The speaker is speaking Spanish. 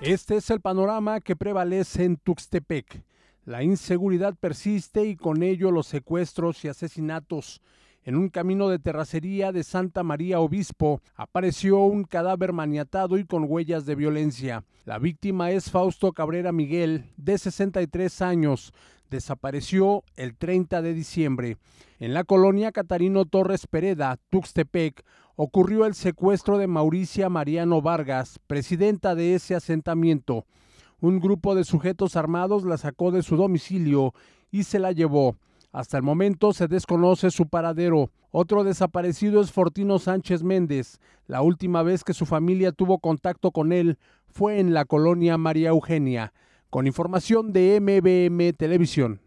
Este es el panorama que prevalece en Tuxtepec. La inseguridad persiste y con ello los secuestros y asesinatos. En un camino de terracería de Santa María Obispo apareció un cadáver maniatado y con huellas de violencia. La víctima es Fausto Cabrera Miguel, de 63 años. Desapareció el 30 de diciembre. En la colonia Catarino Torres Pereda, Tuxtepec, ocurrió el secuestro de Mauricia Mariano Vargas, presidenta de ese asentamiento. Un grupo de sujetos armados la sacó de su domicilio y se la llevó. Hasta el momento se desconoce su paradero. Otro desaparecido es Fortino Sánchez Méndez. La última vez que su familia tuvo contacto con él fue en la colonia María Eugenia. Con información de MBM Televisión.